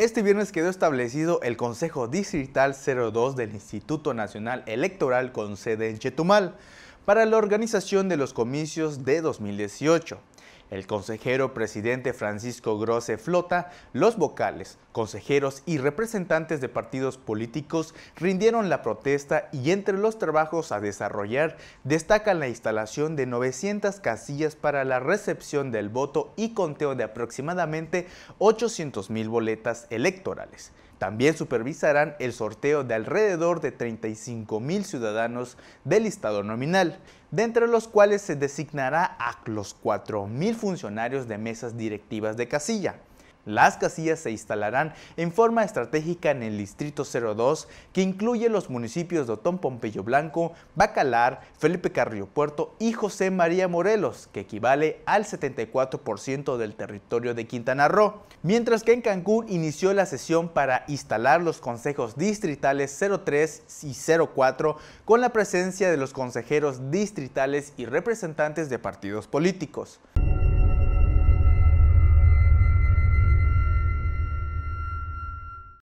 Este viernes quedó establecido el Consejo Distrital 02 del Instituto Nacional Electoral con sede en Chetumal para la organización de los comicios de 2018 el consejero presidente Francisco Grosse Flota, los vocales, consejeros y representantes de partidos políticos rindieron la protesta y entre los trabajos a desarrollar destacan la instalación de 900 casillas para la recepción del voto y conteo de aproximadamente 800 mil boletas electorales. También supervisarán el sorteo de alrededor de 35 mil ciudadanos del listado nominal, de entre los cuales se designará a los 4 mil funcionarios de mesas directivas de casilla. Las casillas se instalarán en forma estratégica en el Distrito 02, que incluye los municipios de Otón Pompeyo Blanco, Bacalar, Felipe Carrillo Puerto y José María Morelos, que equivale al 74% del territorio de Quintana Roo. Mientras que en Cancún inició la sesión para instalar los consejos distritales 03 y 04 con la presencia de los consejeros distritales y representantes de partidos políticos.